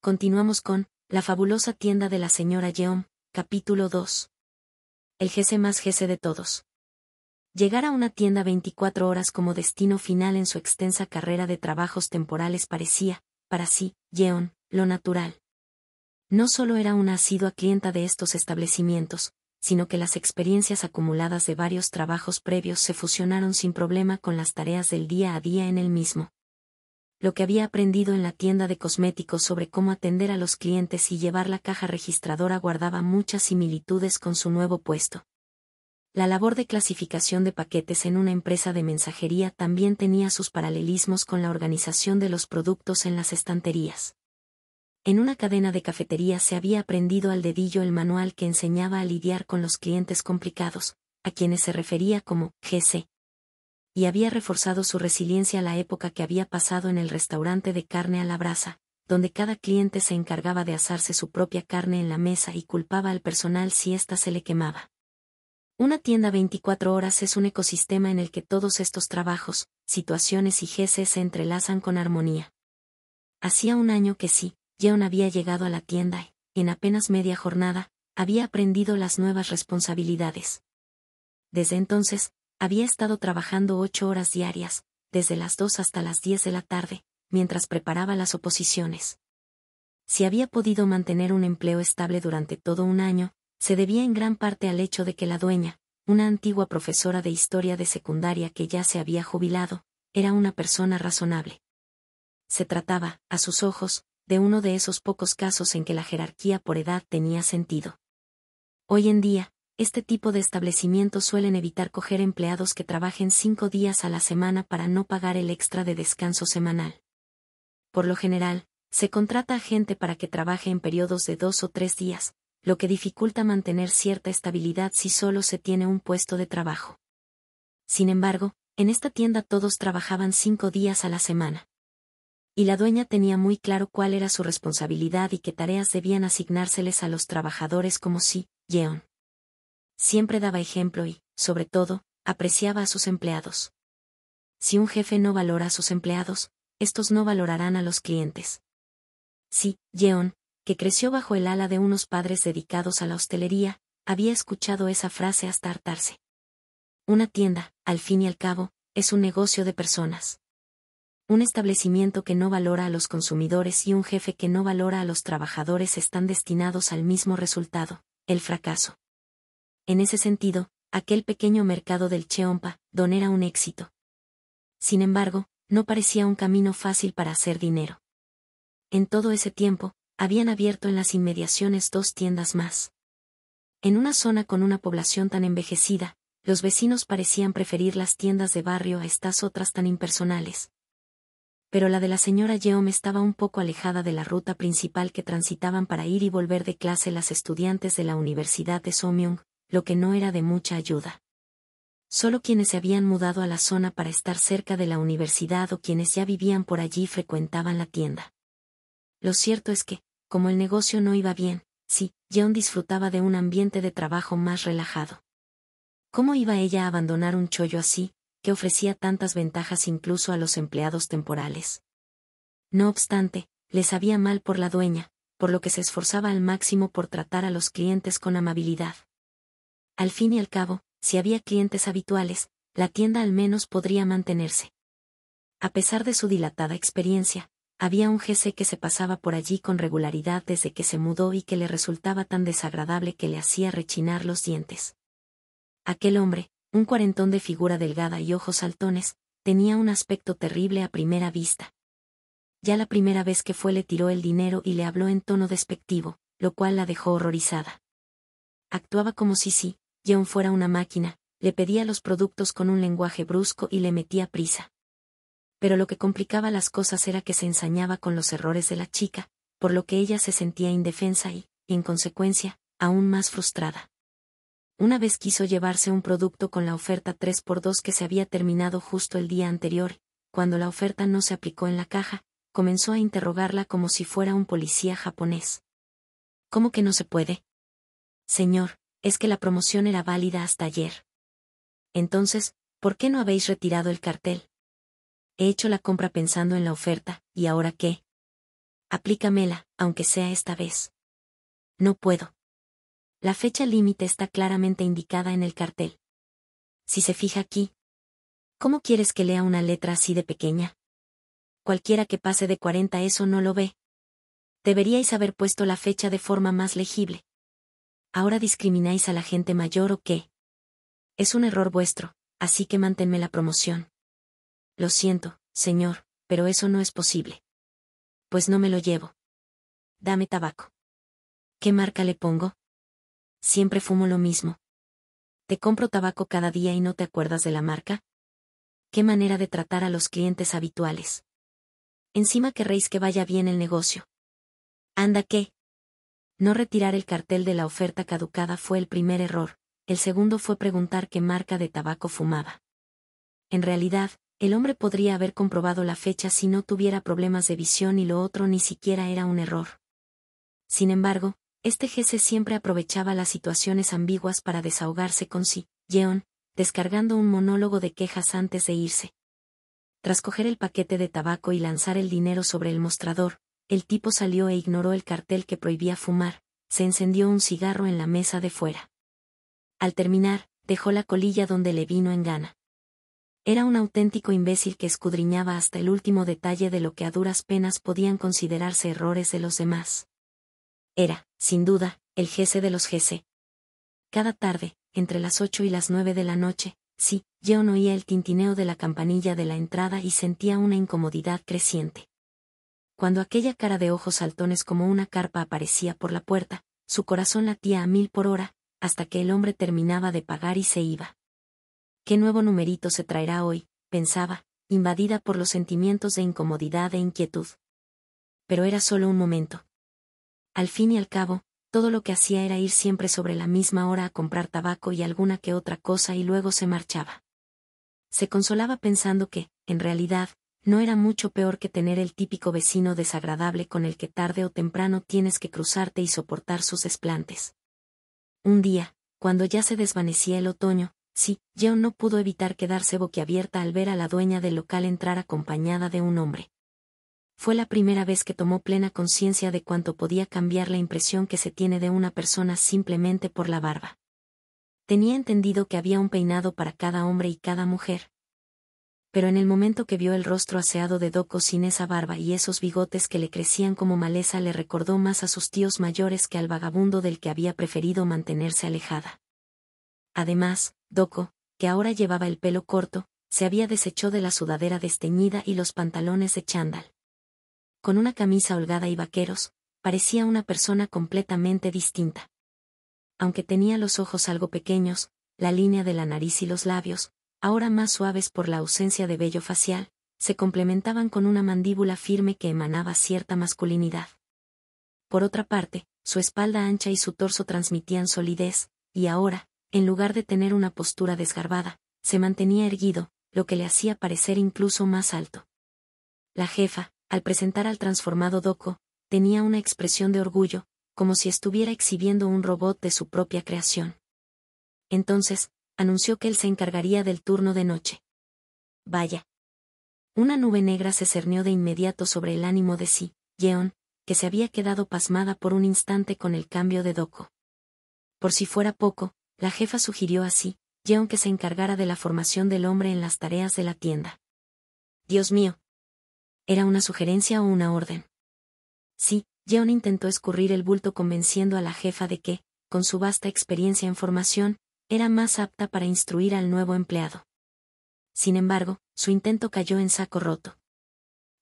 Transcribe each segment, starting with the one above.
Continuamos con La fabulosa tienda de la señora Yeom, capítulo 2. El jefe más jefe de todos. Llegar a una tienda 24 horas como destino final en su extensa carrera de trabajos temporales parecía, para sí, Yeon, lo natural. No solo era una asidua clienta de estos establecimientos, sino que las experiencias acumuladas de varios trabajos previos se fusionaron sin problema con las tareas del día a día en el mismo. Lo que había aprendido en la tienda de cosméticos sobre cómo atender a los clientes y llevar la caja registradora guardaba muchas similitudes con su nuevo puesto. La labor de clasificación de paquetes en una empresa de mensajería también tenía sus paralelismos con la organización de los productos en las estanterías en una cadena de cafetería se había aprendido al dedillo el manual que enseñaba a lidiar con los clientes complicados, a quienes se refería como GC. Y había reforzado su resiliencia a la época que había pasado en el restaurante de carne a la brasa, donde cada cliente se encargaba de asarse su propia carne en la mesa y culpaba al personal si ésta se le quemaba. Una tienda 24 horas es un ecosistema en el que todos estos trabajos, situaciones y GC se entrelazan con armonía. Hacía un año que sí, John había llegado a la tienda y, en apenas media jornada, había aprendido las nuevas responsabilidades. Desde entonces, había estado trabajando ocho horas diarias, desde las dos hasta las diez de la tarde, mientras preparaba las oposiciones. Si había podido mantener un empleo estable durante todo un año, se debía en gran parte al hecho de que la dueña, una antigua profesora de historia de secundaria que ya se había jubilado, era una persona razonable. Se trataba, a sus ojos, de uno de esos pocos casos en que la jerarquía por edad tenía sentido. Hoy en día, este tipo de establecimientos suelen evitar coger empleados que trabajen cinco días a la semana para no pagar el extra de descanso semanal. Por lo general, se contrata a gente para que trabaje en periodos de dos o tres días, lo que dificulta mantener cierta estabilidad si solo se tiene un puesto de trabajo. Sin embargo, en esta tienda todos trabajaban cinco días a la semana, y la dueña tenía muy claro cuál era su responsabilidad y qué tareas debían asignárseles a los trabajadores como si, Yeon. Siempre daba ejemplo y, sobre todo, apreciaba a sus empleados. Si un jefe no valora a sus empleados, estos no valorarán a los clientes. Sí, Yeon, que creció bajo el ala de unos padres dedicados a la hostelería, había escuchado esa frase hasta hartarse. Una tienda, al fin y al cabo, es un negocio de personas un establecimiento que no valora a los consumidores y un jefe que no valora a los trabajadores están destinados al mismo resultado, el fracaso. En ese sentido, aquel pequeño mercado del Cheompa, don era un éxito. Sin embargo, no parecía un camino fácil para hacer dinero. En todo ese tiempo, habían abierto en las inmediaciones dos tiendas más. En una zona con una población tan envejecida, los vecinos parecían preferir las tiendas de barrio a estas otras tan impersonales, pero la de la señora Yeom estaba un poco alejada de la ruta principal que transitaban para ir y volver de clase las estudiantes de la Universidad de Somyung, lo que no era de mucha ayuda. Solo quienes se habían mudado a la zona para estar cerca de la universidad o quienes ya vivían por allí frecuentaban la tienda. Lo cierto es que, como el negocio no iba bien, sí, Yeon disfrutaba de un ambiente de trabajo más relajado. ¿Cómo iba ella a abandonar un chollo así, que ofrecía tantas ventajas incluso a los empleados temporales. No obstante, le sabía mal por la dueña, por lo que se esforzaba al máximo por tratar a los clientes con amabilidad. Al fin y al cabo, si había clientes habituales, la tienda al menos podría mantenerse. A pesar de su dilatada experiencia, había un jefe que se pasaba por allí con regularidad desde que se mudó y que le resultaba tan desagradable que le hacía rechinar los dientes. Aquel hombre, un cuarentón de figura delgada y ojos saltones, tenía un aspecto terrible a primera vista. Ya la primera vez que fue le tiró el dinero y le habló en tono despectivo, lo cual la dejó horrorizada. Actuaba como si sí John fuera una máquina, le pedía los productos con un lenguaje brusco y le metía prisa. Pero lo que complicaba las cosas era que se ensañaba con los errores de la chica, por lo que ella se sentía indefensa y, en consecuencia, aún más frustrada una vez quiso llevarse un producto con la oferta 3x2 que se había terminado justo el día anterior, cuando la oferta no se aplicó en la caja, comenzó a interrogarla como si fuera un policía japonés. ¿Cómo que no se puede? Señor, es que la promoción era válida hasta ayer. Entonces, ¿por qué no habéis retirado el cartel? He hecho la compra pensando en la oferta, ¿y ahora qué? Aplícamela, aunque sea esta vez. No puedo. La fecha límite está claramente indicada en el cartel. Si se fija aquí, ¿cómo quieres que lea una letra así de pequeña? Cualquiera que pase de 40 eso no lo ve. Deberíais haber puesto la fecha de forma más legible. ¿Ahora discrimináis a la gente mayor o qué? Es un error vuestro, así que manténme la promoción. Lo siento, señor, pero eso no es posible. Pues no me lo llevo. Dame tabaco. ¿Qué marca le pongo? siempre fumo lo mismo. Te compro tabaco cada día y no te acuerdas de la marca. Qué manera de tratar a los clientes habituales. Encima querréis que vaya bien el negocio. Anda qué. No retirar el cartel de la oferta caducada fue el primer error, el segundo fue preguntar qué marca de tabaco fumaba. En realidad, el hombre podría haber comprobado la fecha si no tuviera problemas de visión y lo otro ni siquiera era un error. Sin embargo, este jefe siempre aprovechaba las situaciones ambiguas para desahogarse con sí, Yeon, descargando un monólogo de quejas antes de irse. Tras coger el paquete de tabaco y lanzar el dinero sobre el mostrador, el tipo salió e ignoró el cartel que prohibía fumar, se encendió un cigarro en la mesa de fuera. Al terminar, dejó la colilla donde le vino en gana. Era un auténtico imbécil que escudriñaba hasta el último detalle de lo que a duras penas podían considerarse errores de los demás. Era, sin duda, el jefe de los jefes. Cada tarde, entre las ocho y las nueve de la noche, sí, John oía el tintineo de la campanilla de la entrada y sentía una incomodidad creciente. Cuando aquella cara de ojos saltones como una carpa aparecía por la puerta, su corazón latía a mil por hora, hasta que el hombre terminaba de pagar y se iba. ¿Qué nuevo numerito se traerá hoy? pensaba, invadida por los sentimientos de incomodidad e inquietud. Pero era solo un momento, al fin y al cabo, todo lo que hacía era ir siempre sobre la misma hora a comprar tabaco y alguna que otra cosa y luego se marchaba. Se consolaba pensando que, en realidad, no era mucho peor que tener el típico vecino desagradable con el que tarde o temprano tienes que cruzarte y soportar sus esplantes. Un día, cuando ya se desvanecía el otoño, sí, John no pudo evitar quedarse boquiabierta al ver a la dueña del local entrar acompañada de un hombre fue la primera vez que tomó plena conciencia de cuánto podía cambiar la impresión que se tiene de una persona simplemente por la barba. Tenía entendido que había un peinado para cada hombre y cada mujer. Pero en el momento que vio el rostro aseado de Doco sin esa barba y esos bigotes que le crecían como maleza le recordó más a sus tíos mayores que al vagabundo del que había preferido mantenerse alejada. Además, Doco, que ahora llevaba el pelo corto, se había deshecho de la sudadera desteñida y los pantalones de chándal con una camisa holgada y vaqueros, parecía una persona completamente distinta. Aunque tenía los ojos algo pequeños, la línea de la nariz y los labios, ahora más suaves por la ausencia de vello facial, se complementaban con una mandíbula firme que emanaba cierta masculinidad. Por otra parte, su espalda ancha y su torso transmitían solidez, y ahora, en lugar de tener una postura desgarbada, se mantenía erguido, lo que le hacía parecer incluso más alto. La jefa, al presentar al transformado Doco, tenía una expresión de orgullo, como si estuviera exhibiendo un robot de su propia creación. Entonces, anunció que él se encargaría del turno de noche. Vaya. Una nube negra se cernió de inmediato sobre el ánimo de sí, Yeon, que se había quedado pasmada por un instante con el cambio de Doco. Por si fuera poco, la jefa sugirió así, Yeon que se encargara de la formación del hombre en las tareas de la tienda. Dios mío, ¿Era una sugerencia o una orden? Sí, John intentó escurrir el bulto convenciendo a la jefa de que, con su vasta experiencia en formación, era más apta para instruir al nuevo empleado. Sin embargo, su intento cayó en saco roto.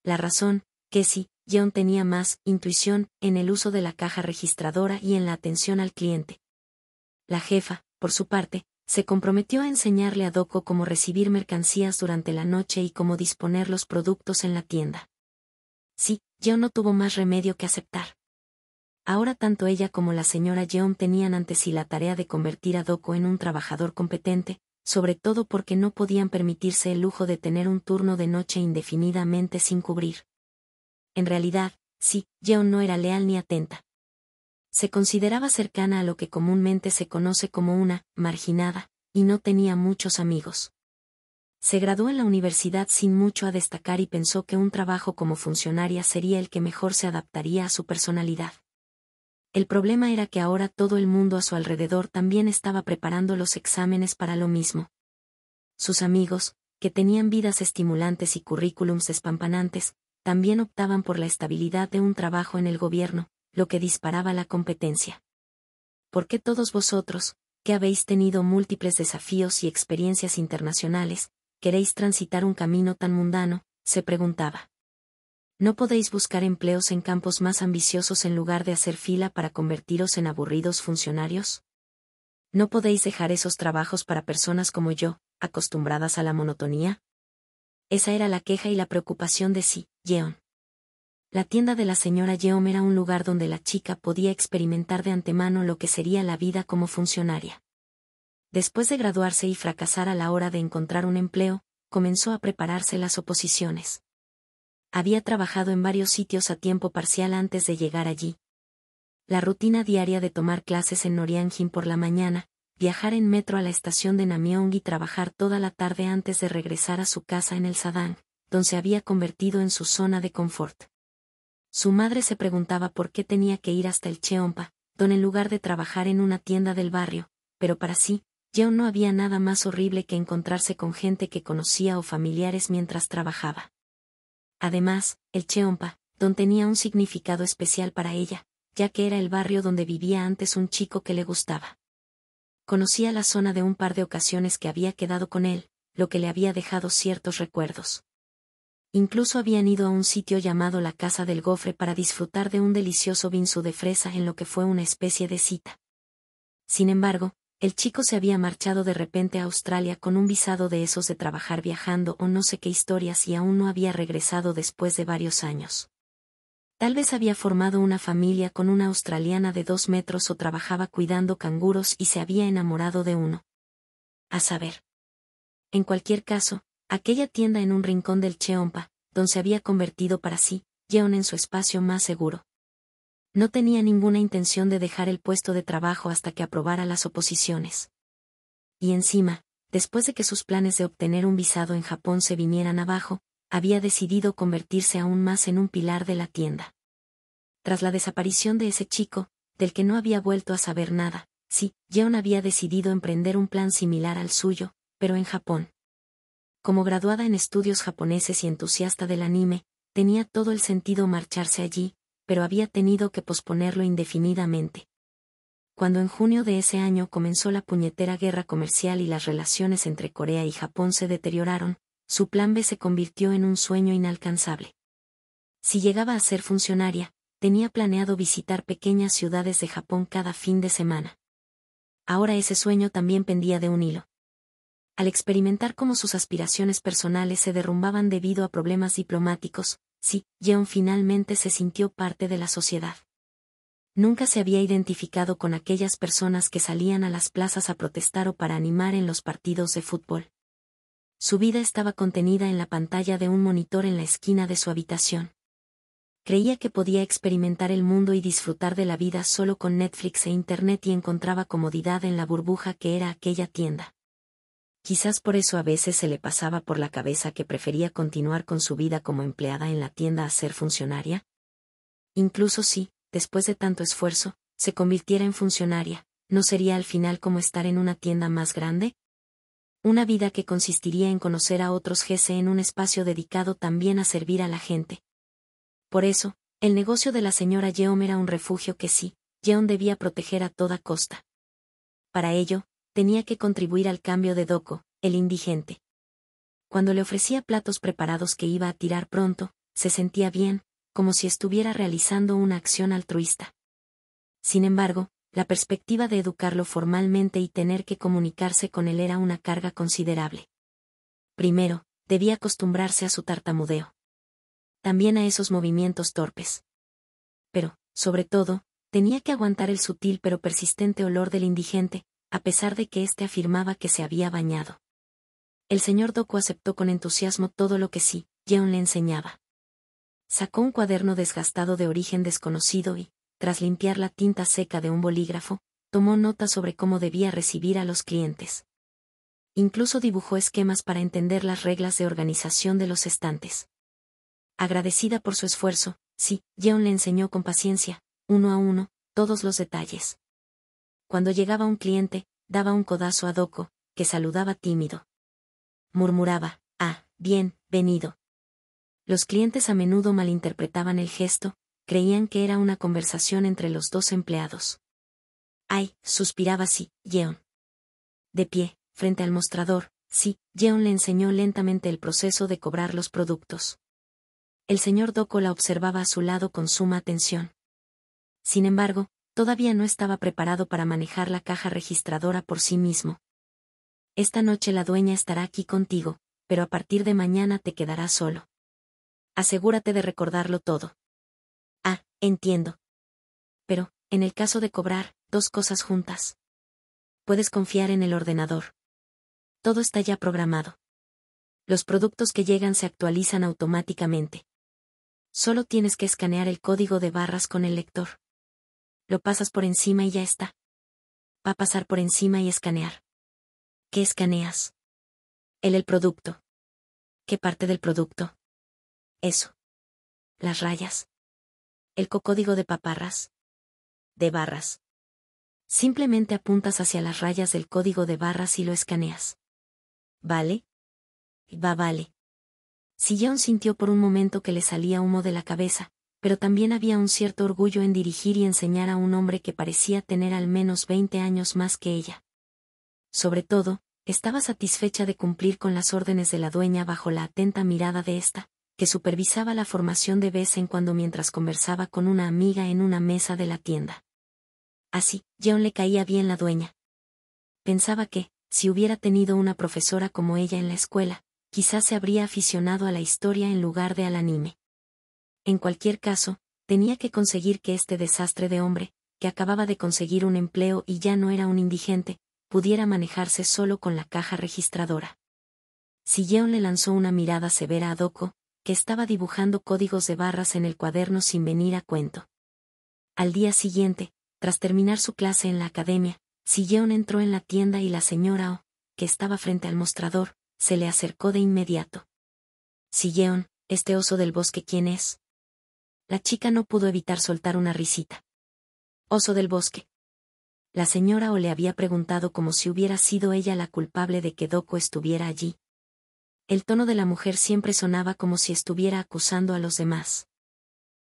La razón, que sí, John tenía más intuición en el uso de la caja registradora y en la atención al cliente. La jefa, por su parte, se comprometió a enseñarle a Doko cómo recibir mercancías durante la noche y cómo disponer los productos en la tienda. Sí, yo no tuvo más remedio que aceptar. Ahora tanto ella como la señora John tenían ante sí la tarea de convertir a Doko en un trabajador competente, sobre todo porque no podían permitirse el lujo de tener un turno de noche indefinidamente sin cubrir. En realidad, sí, Yeon no era leal ni atenta se consideraba cercana a lo que comúnmente se conoce como una marginada, y no tenía muchos amigos. Se graduó en la universidad sin mucho a destacar y pensó que un trabajo como funcionaria sería el que mejor se adaptaría a su personalidad. El problema era que ahora todo el mundo a su alrededor también estaba preparando los exámenes para lo mismo. Sus amigos, que tenían vidas estimulantes y currículums espampanantes, también optaban por la estabilidad de un trabajo en el gobierno, lo que disparaba la competencia. «¿Por qué todos vosotros, que habéis tenido múltiples desafíos y experiencias internacionales, queréis transitar un camino tan mundano? se preguntaba. ¿No podéis buscar empleos en campos más ambiciosos en lugar de hacer fila para convertiros en aburridos funcionarios? ¿No podéis dejar esos trabajos para personas como yo, acostumbradas a la monotonía? Esa era la queja y la preocupación de sí, Yeon la tienda de la señora Yeom era un lugar donde la chica podía experimentar de antemano lo que sería la vida como funcionaria. Después de graduarse y fracasar a la hora de encontrar un empleo, comenzó a prepararse las oposiciones. Había trabajado en varios sitios a tiempo parcial antes de llegar allí. La rutina diaria de tomar clases en Norianjin por la mañana, viajar en metro a la estación de Namyong y trabajar toda la tarde antes de regresar a su casa en el Sadang, donde se había convertido en su zona de confort. Su madre se preguntaba por qué tenía que ir hasta el Cheompa, don en lugar de trabajar en una tienda del barrio, pero para sí, ya no había nada más horrible que encontrarse con gente que conocía o familiares mientras trabajaba. Además, el Cheompa, don tenía un significado especial para ella, ya que era el barrio donde vivía antes un chico que le gustaba. Conocía la zona de un par de ocasiones que había quedado con él, lo que le había dejado ciertos recuerdos. Incluso habían ido a un sitio llamado la Casa del Gofre para disfrutar de un delicioso vinzu de fresa en lo que fue una especie de cita. Sin embargo, el chico se había marchado de repente a Australia con un visado de esos de trabajar viajando o no sé qué historias y aún no había regresado después de varios años. Tal vez había formado una familia con una australiana de dos metros o trabajaba cuidando canguros y se había enamorado de uno. A saber. En cualquier caso, aquella tienda en un rincón del Cheompa, donde se había convertido para sí, Yeon en su espacio más seguro. No tenía ninguna intención de dejar el puesto de trabajo hasta que aprobara las oposiciones. Y encima, después de que sus planes de obtener un visado en Japón se vinieran abajo, había decidido convertirse aún más en un pilar de la tienda. Tras la desaparición de ese chico, del que no había vuelto a saber nada, sí, Yeon había decidido emprender un plan similar al suyo, pero en Japón. Como graduada en estudios japoneses y entusiasta del anime, tenía todo el sentido marcharse allí, pero había tenido que posponerlo indefinidamente. Cuando en junio de ese año comenzó la puñetera guerra comercial y las relaciones entre Corea y Japón se deterioraron, su plan B se convirtió en un sueño inalcanzable. Si llegaba a ser funcionaria, tenía planeado visitar pequeñas ciudades de Japón cada fin de semana. Ahora ese sueño también pendía de un hilo al experimentar cómo sus aspiraciones personales se derrumbaban debido a problemas diplomáticos, sí, Yeon finalmente se sintió parte de la sociedad. Nunca se había identificado con aquellas personas que salían a las plazas a protestar o para animar en los partidos de fútbol. Su vida estaba contenida en la pantalla de un monitor en la esquina de su habitación. Creía que podía experimentar el mundo y disfrutar de la vida solo con Netflix e Internet y encontraba comodidad en la burbuja que era aquella tienda. Quizás por eso a veces se le pasaba por la cabeza que prefería continuar con su vida como empleada en la tienda a ser funcionaria. Incluso si, después de tanto esfuerzo, se convirtiera en funcionaria, ¿no sería al final como estar en una tienda más grande? Una vida que consistiría en conocer a otros jefe en un espacio dedicado también a servir a la gente. Por eso, el negocio de la señora Yeom era un refugio que sí, Yeon debía proteger a toda costa. Para ello, tenía que contribuir al cambio de Doco, el indigente. Cuando le ofrecía platos preparados que iba a tirar pronto, se sentía bien, como si estuviera realizando una acción altruista. Sin embargo, la perspectiva de educarlo formalmente y tener que comunicarse con él era una carga considerable. Primero, debía acostumbrarse a su tartamudeo. También a esos movimientos torpes. Pero, sobre todo, tenía que aguantar el sutil pero persistente olor del indigente, a pesar de que éste afirmaba que se había bañado. El señor Doku aceptó con entusiasmo todo lo que sí, Yeon le enseñaba. Sacó un cuaderno desgastado de origen desconocido y, tras limpiar la tinta seca de un bolígrafo, tomó nota sobre cómo debía recibir a los clientes. Incluso dibujó esquemas para entender las reglas de organización de los estantes. Agradecida por su esfuerzo, sí, Yeon le enseñó con paciencia, uno a uno, todos los detalles. Cuando llegaba un cliente, daba un codazo a Doco, que saludaba tímido. Murmuraba, ah, bien, venido. Los clientes a menudo malinterpretaban el gesto, creían que era una conversación entre los dos empleados. Ay, suspiraba sí, Yeon. De pie, frente al mostrador, sí, Yeon le enseñó lentamente el proceso de cobrar los productos. El señor Doco la observaba a su lado con suma atención. Sin embargo, todavía no estaba preparado para manejar la caja registradora por sí mismo. Esta noche la dueña estará aquí contigo, pero a partir de mañana te quedará solo. Asegúrate de recordarlo todo. Ah, entiendo. Pero, en el caso de cobrar, dos cosas juntas. Puedes confiar en el ordenador. Todo está ya programado. Los productos que llegan se actualizan automáticamente. Solo tienes que escanear el código de barras con el lector. Lo pasas por encima y ya está. Va a pasar por encima y escanear. ¿Qué escaneas? El el producto. ¿Qué parte del producto? Eso. Las rayas. El cocódigo de paparras. De barras. Simplemente apuntas hacia las rayas del código de barras y lo escaneas. ¿Vale? Va, vale. Si John sintió por un momento que le salía humo de la cabeza, pero también había un cierto orgullo en dirigir y enseñar a un hombre que parecía tener al menos veinte años más que ella. Sobre todo, estaba satisfecha de cumplir con las órdenes de la dueña bajo la atenta mirada de ésta, que supervisaba la formación de vez en cuando mientras conversaba con una amiga en una mesa de la tienda. Así, John le caía bien la dueña. Pensaba que, si hubiera tenido una profesora como ella en la escuela, quizás se habría aficionado a la historia en lugar de al anime. En cualquier caso, tenía que conseguir que este desastre de hombre, que acababa de conseguir un empleo y ya no era un indigente, pudiera manejarse solo con la caja registradora. Yeon le lanzó una mirada severa a Doko, que estaba dibujando códigos de barras en el cuaderno sin venir a cuento. Al día siguiente, tras terminar su clase en la academia, Yeon entró en la tienda y la señora O, oh, que estaba frente al mostrador, se le acercó de inmediato. Yeon, este oso del bosque, ¿quién es? La chica no pudo evitar soltar una risita. Oso del bosque. La señora O le había preguntado como si hubiera sido ella la culpable de que Doco estuviera allí. El tono de la mujer siempre sonaba como si estuviera acusando a los demás.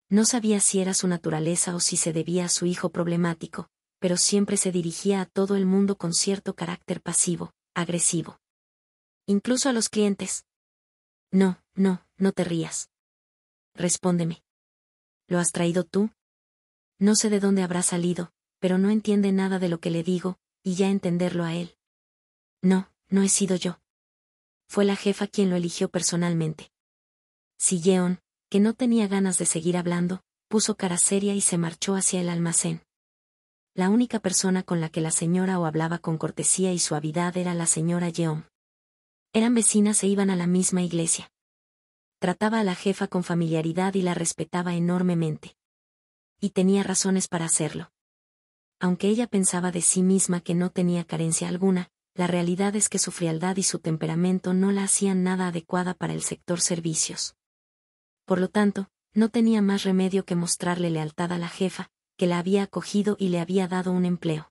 No sabía si era su naturaleza o si se debía a su hijo problemático, pero siempre se dirigía a todo el mundo con cierto carácter pasivo, agresivo. Incluso a los clientes. No, no, no te rías. Respóndeme. ¿Lo has traído tú? No sé de dónde habrá salido, pero no entiende nada de lo que le digo, y ya entenderlo a él. No, no he sido yo. Fue la jefa quien lo eligió personalmente. Si Yeon, que no tenía ganas de seguir hablando, puso cara seria y se marchó hacia el almacén. La única persona con la que la señora O hablaba con cortesía y suavidad era la señora Yeon. Eran vecinas e iban a la misma iglesia. Trataba a la jefa con familiaridad y la respetaba enormemente. Y tenía razones para hacerlo. Aunque ella pensaba de sí misma que no tenía carencia alguna, la realidad es que su frialdad y su temperamento no la hacían nada adecuada para el sector servicios. Por lo tanto, no tenía más remedio que mostrarle lealtad a la jefa, que la había acogido y le había dado un empleo.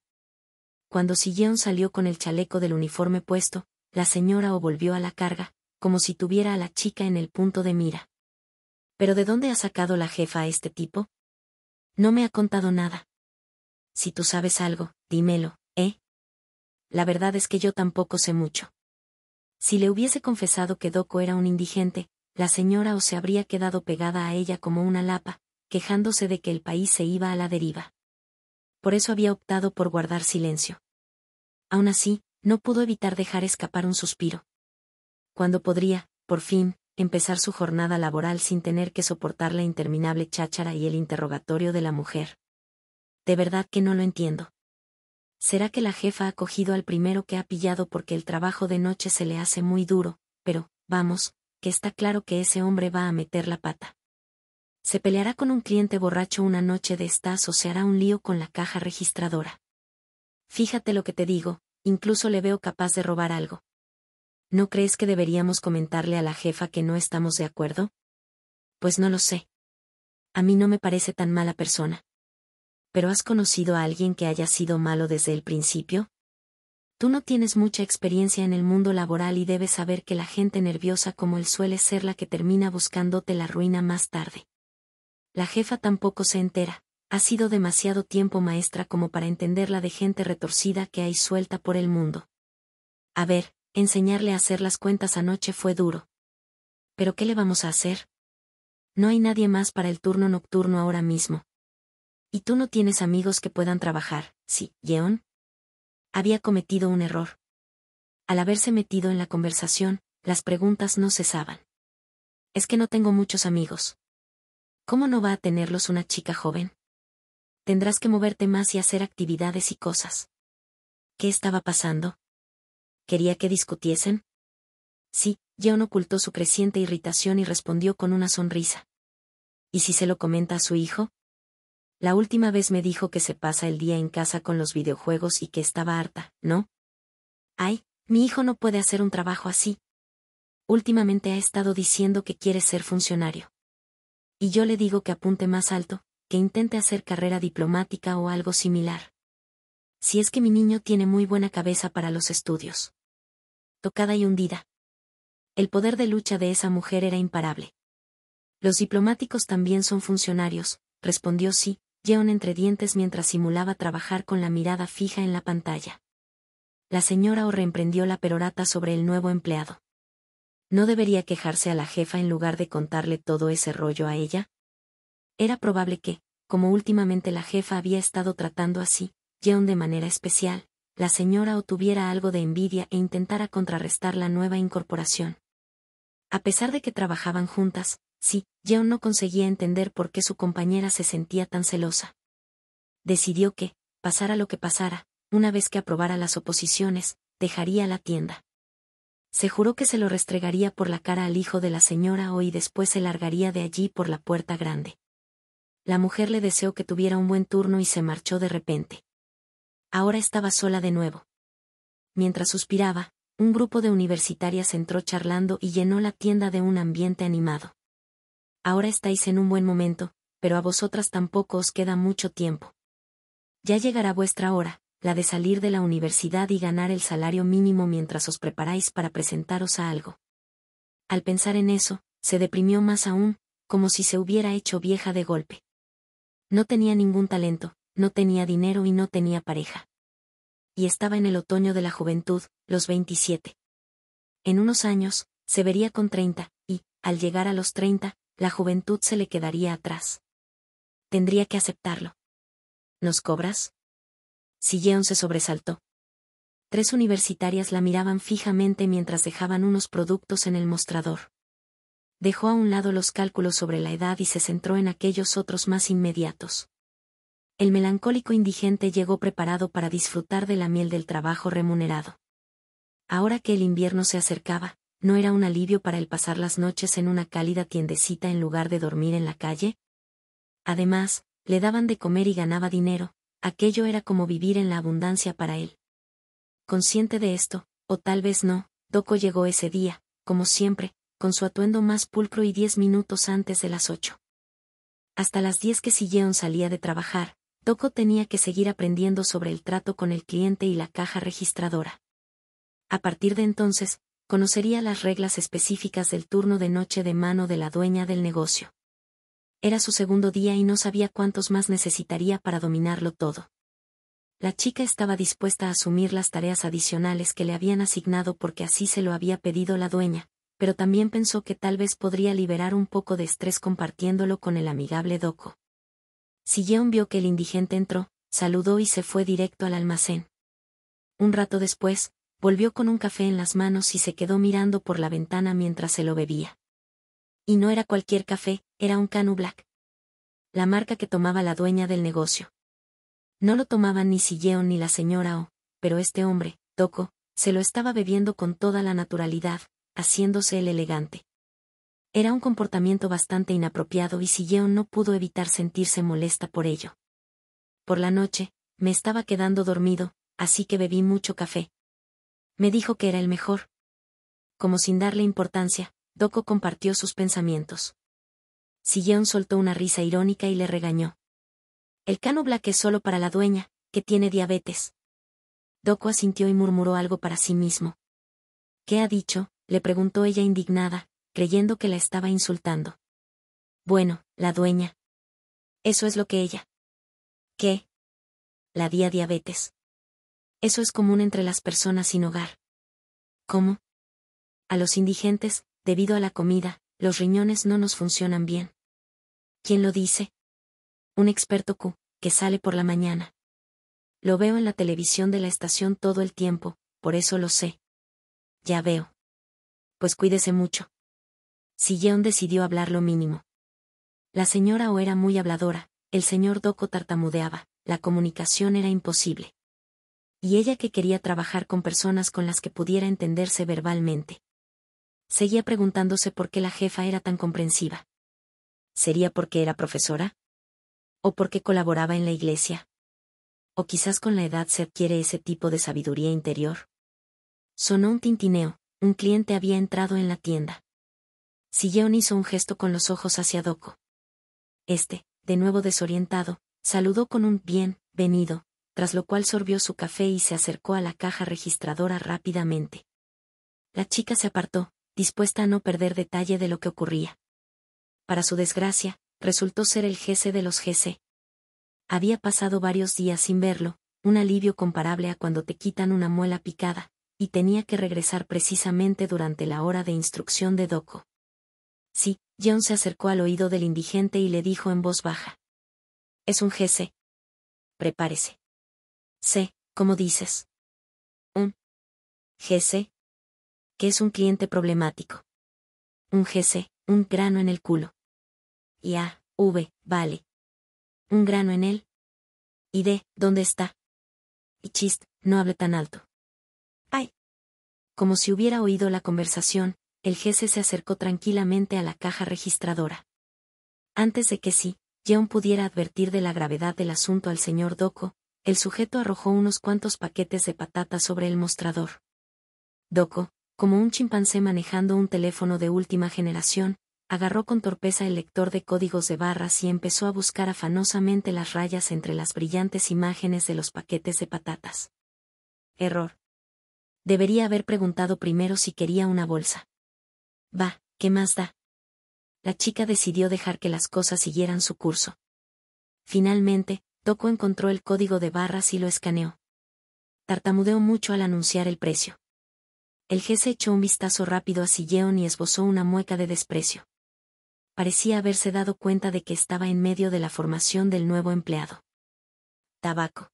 Cuando Sillón salió con el chaleco del uniforme puesto, la señora O volvió a la carga, como si tuviera a la chica en el punto de mira. ¿Pero de dónde ha sacado la jefa a este tipo? No me ha contado nada. Si tú sabes algo, dímelo, ¿eh? La verdad es que yo tampoco sé mucho. Si le hubiese confesado que Doco era un indigente, la señora o se habría quedado pegada a ella como una lapa, quejándose de que el país se iba a la deriva. Por eso había optado por guardar silencio. Aún así, no pudo evitar dejar escapar un suspiro cuando podría, por fin, empezar su jornada laboral sin tener que soportar la interminable cháchara y el interrogatorio de la mujer. De verdad que no lo entiendo. ¿Será que la jefa ha cogido al primero que ha pillado porque el trabajo de noche se le hace muy duro, pero, vamos, que está claro que ese hombre va a meter la pata? ¿Se peleará con un cliente borracho una noche de estas o se hará un lío con la caja registradora? Fíjate lo que te digo, incluso le veo capaz de robar algo. ¿No crees que deberíamos comentarle a la jefa que no estamos de acuerdo? Pues no lo sé. A mí no me parece tan mala persona. ¿Pero has conocido a alguien que haya sido malo desde el principio? Tú no tienes mucha experiencia en el mundo laboral y debes saber que la gente nerviosa como él suele ser la que termina buscándote la ruina más tarde. La jefa tampoco se entera, ha sido demasiado tiempo maestra como para entender la de gente retorcida que hay suelta por el mundo. A ver, Enseñarle a hacer las cuentas anoche fue duro. Pero ¿qué le vamos a hacer? No hay nadie más para el turno nocturno ahora mismo. Y tú no tienes amigos que puedan trabajar, sí, Yeon. Había cometido un error. Al haberse metido en la conversación, las preguntas no cesaban. Es que no tengo muchos amigos. ¿Cómo no va a tenerlos una chica joven? Tendrás que moverte más y hacer actividades y cosas. ¿Qué estaba pasando? ¿Quería que discutiesen? Sí, John ocultó su creciente irritación y respondió con una sonrisa. ¿Y si se lo comenta a su hijo? La última vez me dijo que se pasa el día en casa con los videojuegos y que estaba harta, ¿no? Ay, mi hijo no puede hacer un trabajo así. Últimamente ha estado diciendo que quiere ser funcionario. Y yo le digo que apunte más alto, que intente hacer carrera diplomática o algo similar. Si es que mi niño tiene muy buena cabeza para los estudios tocada y hundida. El poder de lucha de esa mujer era imparable. Los diplomáticos también son funcionarios, respondió sí. Yeon entre dientes mientras simulaba trabajar con la mirada fija en la pantalla. La señora O reemprendió la perorata sobre el nuevo empleado. ¿No debería quejarse a la jefa en lugar de contarle todo ese rollo a ella? Era probable que, como últimamente la jefa había estado tratando así, Yeon de manera especial, la señora o tuviera algo de envidia e intentara contrarrestar la nueva incorporación. A pesar de que trabajaban juntas, sí, John no conseguía entender por qué su compañera se sentía tan celosa. Decidió que, pasara lo que pasara, una vez que aprobara las oposiciones, dejaría la tienda. Se juró que se lo restregaría por la cara al hijo de la señora o y después se largaría de allí por la puerta grande. La mujer le deseó que tuviera un buen turno y se marchó de repente. Ahora estaba sola de nuevo. Mientras suspiraba, un grupo de universitarias entró charlando y llenó la tienda de un ambiente animado. Ahora estáis en un buen momento, pero a vosotras tampoco os queda mucho tiempo. Ya llegará vuestra hora, la de salir de la universidad y ganar el salario mínimo mientras os preparáis para presentaros a algo. Al pensar en eso, se deprimió más aún, como si se hubiera hecho vieja de golpe. No tenía ningún talento, no tenía dinero y no tenía pareja. Y estaba en el otoño de la juventud, los 27. En unos años, se vería con 30, y, al llegar a los 30, la juventud se le quedaría atrás. Tendría que aceptarlo. ¿Nos cobras? Sigeon se sobresaltó. Tres universitarias la miraban fijamente mientras dejaban unos productos en el mostrador. Dejó a un lado los cálculos sobre la edad y se centró en aquellos otros más inmediatos el melancólico indigente llegó preparado para disfrutar de la miel del trabajo remunerado. Ahora que el invierno se acercaba, ¿no era un alivio para él pasar las noches en una cálida tiendecita en lugar de dormir en la calle? Además, le daban de comer y ganaba dinero, aquello era como vivir en la abundancia para él. Consciente de esto, o tal vez no, Doco llegó ese día, como siempre, con su atuendo más pulcro y diez minutos antes de las ocho. Hasta las diez que siguieron salía de trabajar, Doko tenía que seguir aprendiendo sobre el trato con el cliente y la caja registradora. A partir de entonces, conocería las reglas específicas del turno de noche de mano de la dueña del negocio. Era su segundo día y no sabía cuántos más necesitaría para dominarlo todo. La chica estaba dispuesta a asumir las tareas adicionales que le habían asignado porque así se lo había pedido la dueña, pero también pensó que tal vez podría liberar un poco de estrés compartiéndolo con el amigable Doco. Sigeon vio que el indigente entró, saludó y se fue directo al almacén. Un rato después, volvió con un café en las manos y se quedó mirando por la ventana mientras se lo bebía. Y no era cualquier café, era un Canu Black. La marca que tomaba la dueña del negocio. No lo tomaban ni Sigeon ni la señora O, pero este hombre, Toco, se lo estaba bebiendo con toda la naturalidad, haciéndose el elegante. Era un comportamiento bastante inapropiado y Sigeon no pudo evitar sentirse molesta por ello. Por la noche, me estaba quedando dormido, así que bebí mucho café. Me dijo que era el mejor. Como sin darle importancia, Doko compartió sus pensamientos. Sigeon soltó una risa irónica y le regañó. El cano black es solo para la dueña, que tiene diabetes. Doko asintió y murmuró algo para sí mismo. ¿Qué ha dicho? le preguntó ella indignada, creyendo que la estaba insultando. Bueno, la dueña. Eso es lo que ella. ¿Qué? La día diabetes. Eso es común entre las personas sin hogar. ¿Cómo? A los indigentes, debido a la comida, los riñones no nos funcionan bien. ¿Quién lo dice? Un experto Q, que sale por la mañana. Lo veo en la televisión de la estación todo el tiempo, por eso lo sé. Ya veo. Pues cuídese mucho. Silleon decidió hablar lo mínimo. La señora O era muy habladora, el señor Doco tartamudeaba, la comunicación era imposible. Y ella que quería trabajar con personas con las que pudiera entenderse verbalmente. Seguía preguntándose por qué la jefa era tan comprensiva. ¿Sería porque era profesora? ¿O porque colaboraba en la iglesia? ¿O quizás con la edad se adquiere ese tipo de sabiduría interior? Sonó un tintineo, un cliente había entrado en la tienda. Sigeon hizo un gesto con los ojos hacia Doko. Este, de nuevo desorientado, saludó con un bien, venido, tras lo cual sorbió su café y se acercó a la caja registradora rápidamente. La chica se apartó, dispuesta a no perder detalle de lo que ocurría. Para su desgracia, resultó ser el jefe de los jefe. Había pasado varios días sin verlo, un alivio comparable a cuando te quitan una muela picada, y tenía que regresar precisamente durante la hora de instrucción de Doco. Sí, John se acercó al oído del indigente y le dijo en voz baja. Es un jefe. Prepárese. Sé, ¿cómo dices? Un jefe. Que es un cliente problemático. Un GC, un grano en el culo. Y A, V, vale. Un grano en él. Y D, ¿dónde está? Y chist, no hable tan alto. Ay. Como si hubiera oído la conversación, el jefe se acercó tranquilamente a la caja registradora. Antes de que sí, John pudiera advertir de la gravedad del asunto al señor Doco, el sujeto arrojó unos cuantos paquetes de patatas sobre el mostrador. Doco, como un chimpancé manejando un teléfono de última generación, agarró con torpeza el lector de códigos de barras y empezó a buscar afanosamente las rayas entre las brillantes imágenes de los paquetes de patatas. Error. Debería haber preguntado primero si quería una bolsa. Va, ¿qué más da? La chica decidió dejar que las cosas siguieran su curso. Finalmente, Toco encontró el código de barras y lo escaneó. Tartamudeó mucho al anunciar el precio. El jefe echó un vistazo rápido a Silleon y esbozó una mueca de desprecio. Parecía haberse dado cuenta de que estaba en medio de la formación del nuevo empleado. Tabaco.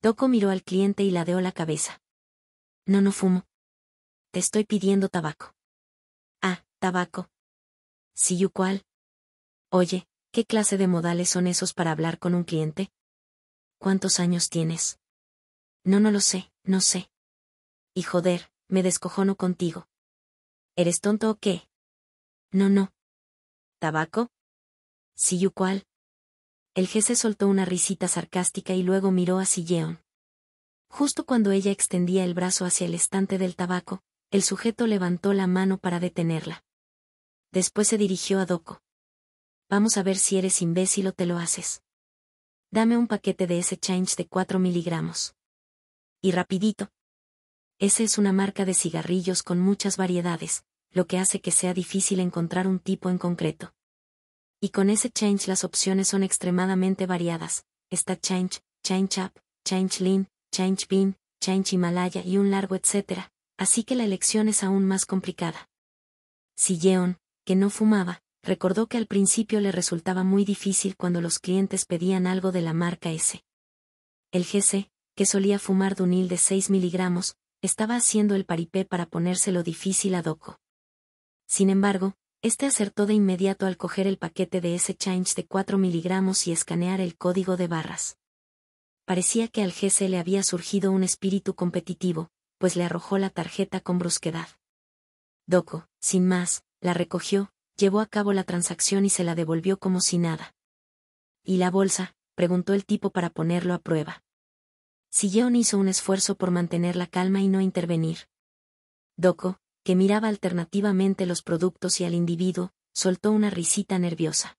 Toco miró al cliente y ladeó la cabeza. No, no fumo. Te estoy pidiendo tabaco tabaco. Sí, you cuál? Oye, ¿qué clase de modales son esos para hablar con un cliente? ¿Cuántos años tienes? No, no lo sé, no sé. Y joder, me descojono contigo. ¿Eres tonto o qué? No, no. ¿Tabaco? —¿Si y cuál? El jefe soltó una risita sarcástica y luego miró a Silleon. Justo cuando ella extendía el brazo hacia el estante del tabaco, el sujeto levantó la mano para detenerla. Después se dirigió a Doco. Vamos a ver si eres imbécil o te lo haces. Dame un paquete de ese change de 4 miligramos. Y rapidito. Ese es una marca de cigarrillos con muchas variedades, lo que hace que sea difícil encontrar un tipo en concreto. Y con ese change las opciones son extremadamente variadas. Está change, change up, change lean, change bean, change Himalaya y un largo etcétera, así que la elección es aún más complicada. Si que no fumaba, recordó que al principio le resultaba muy difícil cuando los clientes pedían algo de la marca S. El GC, que solía fumar dunil de 6 miligramos, estaba haciendo el paripé para ponérselo difícil a Doco. Sin embargo, este acertó de inmediato al coger el paquete de s change de 4 miligramos y escanear el código de barras. Parecía que al GC le había surgido un espíritu competitivo, pues le arrojó la tarjeta con brusquedad. Doco, sin más, la recogió, llevó a cabo la transacción y se la devolvió como si nada. ¿Y la bolsa? preguntó el tipo para ponerlo a prueba. sillón hizo un esfuerzo por mantener la calma y no intervenir. Doco, que miraba alternativamente los productos y al individuo, soltó una risita nerviosa.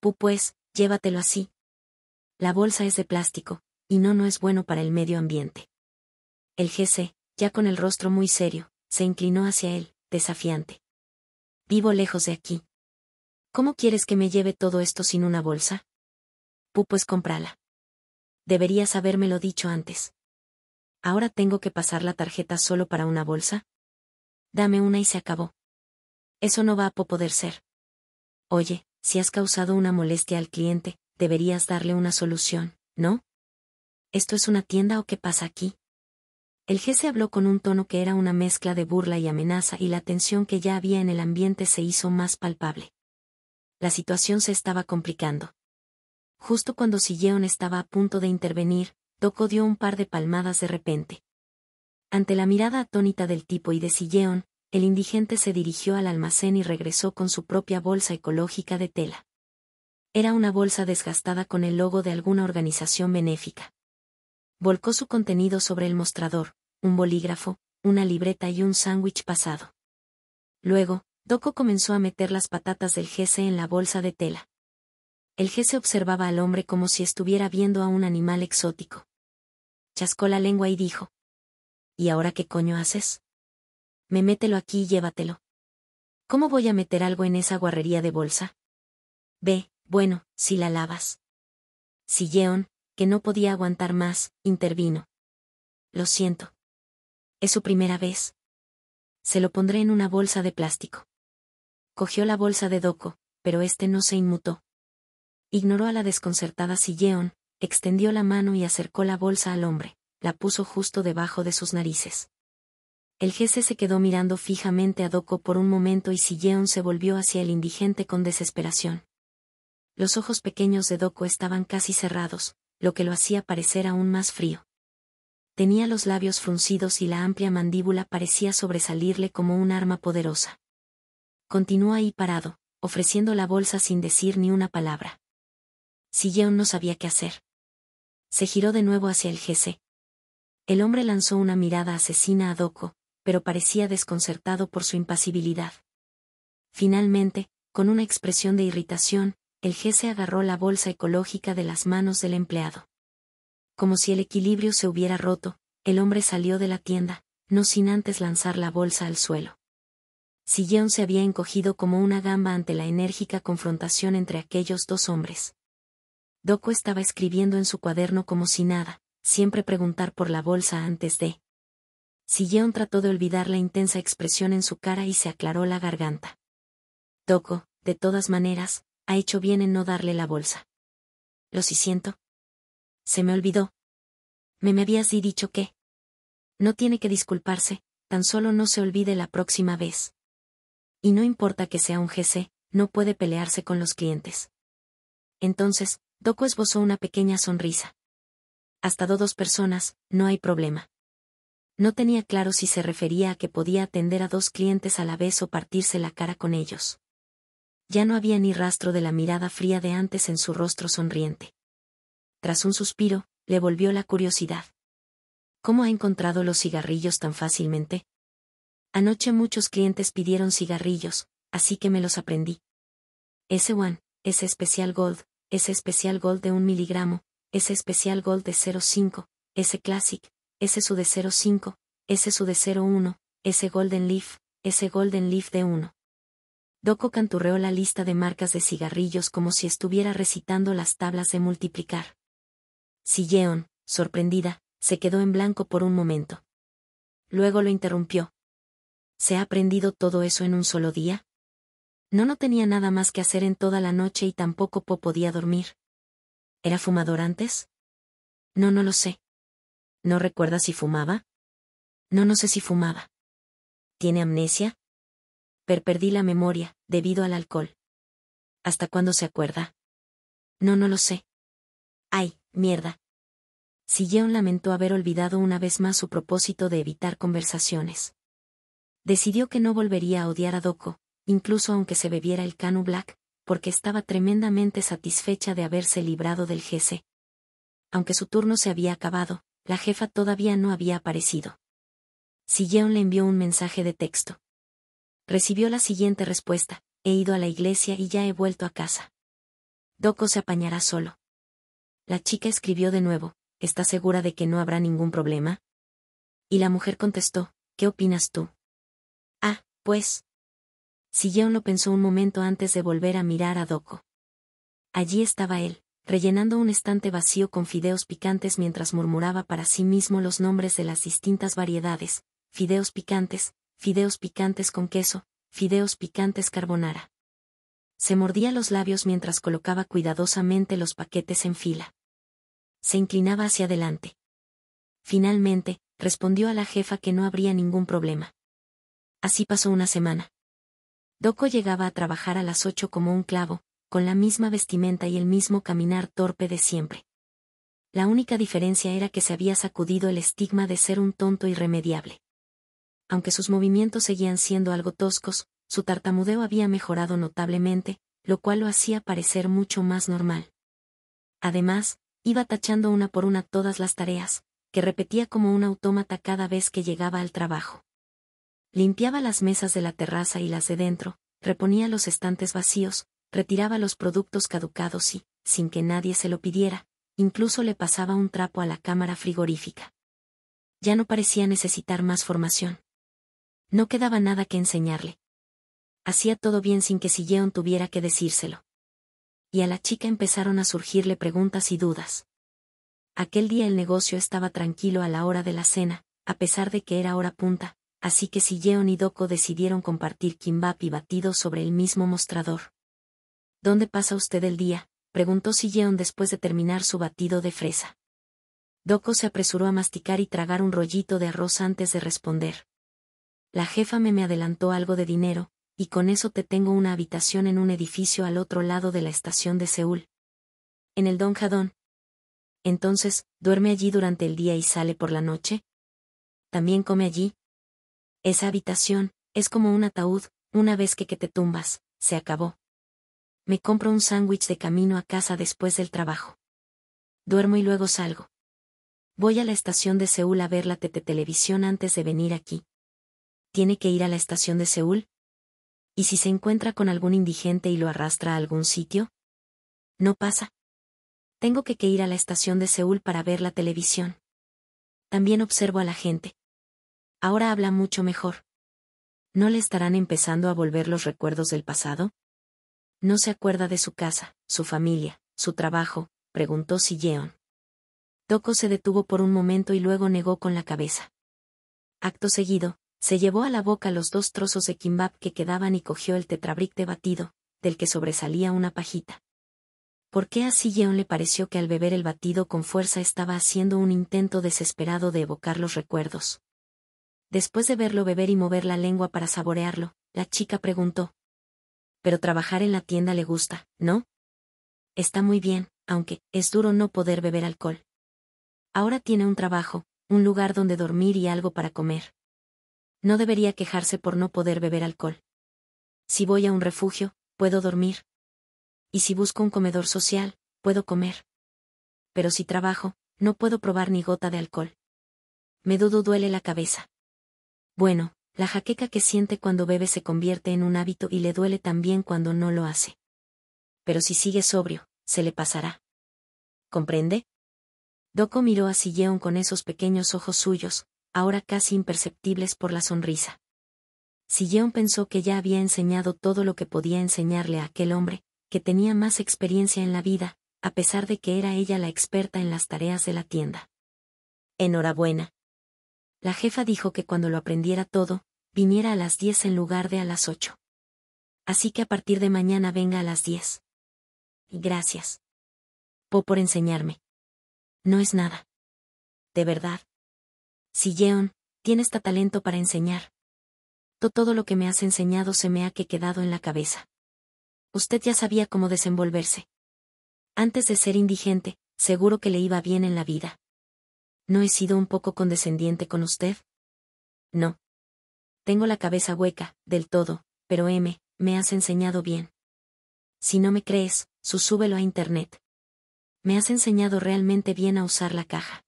Pu pues, llévatelo así. La bolsa es de plástico, y no no es bueno para el medio ambiente. El GC, ya con el rostro muy serio, se inclinó hacia él, desafiante. Vivo lejos de aquí. ¿Cómo quieres que me lleve todo esto sin una bolsa? pues cómprala. Deberías habérmelo dicho antes. Ahora tengo que pasar la tarjeta solo para una bolsa. Dame una y se acabó. Eso no va a poder ser. Oye, si has causado una molestia al cliente, deberías darle una solución, ¿no? ¿Esto es una tienda o qué pasa aquí? El jefe habló con un tono que era una mezcla de burla y amenaza y la tensión que ya había en el ambiente se hizo más palpable. La situación se estaba complicando. Justo cuando Sigeon estaba a punto de intervenir, Toco dio un par de palmadas de repente. Ante la mirada atónita del tipo y de Sigeon, el indigente se dirigió al almacén y regresó con su propia bolsa ecológica de tela. Era una bolsa desgastada con el logo de alguna organización benéfica volcó su contenido sobre el mostrador, un bolígrafo, una libreta y un sándwich pasado. Luego, Doco comenzó a meter las patatas del jefe en la bolsa de tela. El jefe observaba al hombre como si estuviera viendo a un animal exótico. Chascó la lengua y dijo. ¿Y ahora qué coño haces? Me mételo aquí y llévatelo. ¿Cómo voy a meter algo en esa guarrería de bolsa? Ve, bueno, si la lavas. —¿Si yeon? que no podía aguantar más, intervino. Lo siento. Es su primera vez. Se lo pondré en una bolsa de plástico. Cogió la bolsa de Doco, pero este no se inmutó. Ignoró a la desconcertada Silleon, extendió la mano y acercó la bolsa al hombre, la puso justo debajo de sus narices. El jefe se quedó mirando fijamente a Doco por un momento y Silleon se volvió hacia el indigente con desesperación. Los ojos pequeños de Doco estaban casi cerrados, lo que lo hacía parecer aún más frío. Tenía los labios fruncidos y la amplia mandíbula parecía sobresalirle como un arma poderosa. Continuó ahí parado, ofreciendo la bolsa sin decir ni una palabra. aún no sabía qué hacer. Se giró de nuevo hacia el jefe. El hombre lanzó una mirada asesina a Doko, pero parecía desconcertado por su impasibilidad. Finalmente, con una expresión de irritación, el jefe agarró la bolsa ecológica de las manos del empleado. Como si el equilibrio se hubiera roto, el hombre salió de la tienda, no sin antes lanzar la bolsa al suelo. Sillón se había encogido como una gamba ante la enérgica confrontación entre aquellos dos hombres. Doco estaba escribiendo en su cuaderno como si nada, siempre preguntar por la bolsa antes de. Sillón trató de olvidar la intensa expresión en su cara y se aclaró la garganta. Doco, de todas maneras, ha hecho bien en no darle la bolsa. Lo siento. Se me olvidó. Me me habías dicho que. No tiene que disculparse, tan solo no se olvide la próxima vez. Y no importa que sea un GC, no puede pelearse con los clientes. Entonces, Doco esbozó una pequeña sonrisa. Hasta dos personas, no hay problema. No tenía claro si se refería a que podía atender a dos clientes a la vez o partirse la cara con ellos. Ya no había ni rastro de la mirada fría de antes en su rostro sonriente. Tras un suspiro, le volvió la curiosidad. ¿Cómo ha encontrado los cigarrillos tan fácilmente? Anoche muchos clientes pidieron cigarrillos, así que me los aprendí. Ese one, ese especial gold, ese especial gold de un miligramo, ese especial gold de 0.5, ese classic, ese su de 0.5, ese su de 0.1, ese golden leaf, ese golden leaf de 1. Doco canturreó la lista de marcas de cigarrillos como si estuviera recitando las tablas de multiplicar. Silleon, sorprendida, se quedó en blanco por un momento. Luego lo interrumpió. ¿Se ha aprendido todo eso en un solo día? No, no tenía nada más que hacer en toda la noche y tampoco Po podía dormir. ¿Era fumador antes? No, no lo sé. ¿No recuerda si fumaba? No, no sé si fumaba. ¿Tiene amnesia? Pero perdí la memoria, debido al alcohol. ¿Hasta cuándo se acuerda? No, no lo sé. Ay, mierda. Sigeon lamentó haber olvidado una vez más su propósito de evitar conversaciones. Decidió que no volvería a odiar a Doko, incluso aunque se bebiera el Canu Black, porque estaba tremendamente satisfecha de haberse librado del jefe. Aunque su turno se había acabado, la jefa todavía no había aparecido. Sigeon le envió un mensaje de texto recibió la siguiente respuesta, he ido a la iglesia y ya he vuelto a casa. Doco se apañará solo. La chica escribió de nuevo, ¿estás segura de que no habrá ningún problema? Y la mujer contestó, ¿qué opinas tú? Ah, pues. Siguión lo pensó un momento antes de volver a mirar a Doco. Allí estaba él, rellenando un estante vacío con fideos picantes mientras murmuraba para sí mismo los nombres de las distintas variedades, fideos picantes, fideos picantes con queso, fideos picantes carbonara. Se mordía los labios mientras colocaba cuidadosamente los paquetes en fila. Se inclinaba hacia adelante. Finalmente, respondió a la jefa que no habría ningún problema. Así pasó una semana. Doco llegaba a trabajar a las ocho como un clavo, con la misma vestimenta y el mismo caminar torpe de siempre. La única diferencia era que se había sacudido el estigma de ser un tonto irremediable aunque sus movimientos seguían siendo algo toscos, su tartamudeo había mejorado notablemente, lo cual lo hacía parecer mucho más normal. Además, iba tachando una por una todas las tareas, que repetía como un autómata cada vez que llegaba al trabajo. Limpiaba las mesas de la terraza y las de dentro, reponía los estantes vacíos, retiraba los productos caducados y, sin que nadie se lo pidiera, incluso le pasaba un trapo a la cámara frigorífica. Ya no parecía necesitar más formación no quedaba nada que enseñarle. Hacía todo bien sin que Silleon tuviera que decírselo. Y a la chica empezaron a surgirle preguntas y dudas. Aquel día el negocio estaba tranquilo a la hora de la cena, a pesar de que era hora punta, así que Silleon y Doko decidieron compartir kimbap y batido sobre el mismo mostrador. ¿Dónde pasa usted el día? preguntó Sigeon después de terminar su batido de fresa. Doko se apresuró a masticar y tragar un rollito de arroz antes de responder la jefa me, me adelantó algo de dinero, y con eso te tengo una habitación en un edificio al otro lado de la estación de Seúl. En el Don Jadón. Entonces, duerme allí durante el día y sale por la noche. También come allí. Esa habitación, es como un ataúd, una vez que, que te tumbas, se acabó. Me compro un sándwich de camino a casa después del trabajo. Duermo y luego salgo. Voy a la estación de Seúl a ver la tete televisión antes de venir aquí tiene que ir a la estación de Seúl? ¿Y si se encuentra con algún indigente y lo arrastra a algún sitio? No pasa. Tengo que, ir a la estación de Seúl para ver la televisión. También observo a la gente. Ahora habla mucho mejor. ¿No le estarán empezando a volver los recuerdos del pasado? No se acuerda de su casa, su familia, su trabajo, preguntó Sigeon. Toco se detuvo por un momento y luego negó con la cabeza. Acto seguido, se llevó a la boca los dos trozos de kimbap que quedaban y cogió el tetrabric de batido, del que sobresalía una pajita. ¿Por qué así Yeon le pareció que al beber el batido con fuerza estaba haciendo un intento desesperado de evocar los recuerdos? Después de verlo beber y mover la lengua para saborearlo, la chica preguntó. Pero trabajar en la tienda le gusta, ¿no? Está muy bien, aunque es duro no poder beber alcohol. Ahora tiene un trabajo, un lugar donde dormir y algo para comer no debería quejarse por no poder beber alcohol. Si voy a un refugio, puedo dormir. Y si busco un comedor social, puedo comer. Pero si trabajo, no puedo probar ni gota de alcohol. Me dudo duele la cabeza. Bueno, la jaqueca que siente cuando bebe se convierte en un hábito y le duele también cuando no lo hace. Pero si sigue sobrio, se le pasará. ¿Comprende? Doko miró a Sigeon con esos pequeños ojos suyos, ahora casi imperceptibles por la sonrisa. Yeon pensó que ya había enseñado todo lo que podía enseñarle a aquel hombre, que tenía más experiencia en la vida, a pesar de que era ella la experta en las tareas de la tienda. Enhorabuena. La jefa dijo que cuando lo aprendiera todo, viniera a las diez en lugar de a las ocho. Así que a partir de mañana venga a las diez. Gracias. Po por enseñarme. No es nada. De verdad. Yeon, tienes talento para enseñar. todo lo que me has enseñado se me ha quedado en la cabeza. Usted ya sabía cómo desenvolverse. Antes de ser indigente, seguro que le iba bien en la vida. ¿No he sido un poco condescendiente con usted? No. Tengo la cabeza hueca, del todo, pero M, me has enseñado bien. Si no me crees, susúbelo a Internet. Me has enseñado realmente bien a usar la caja.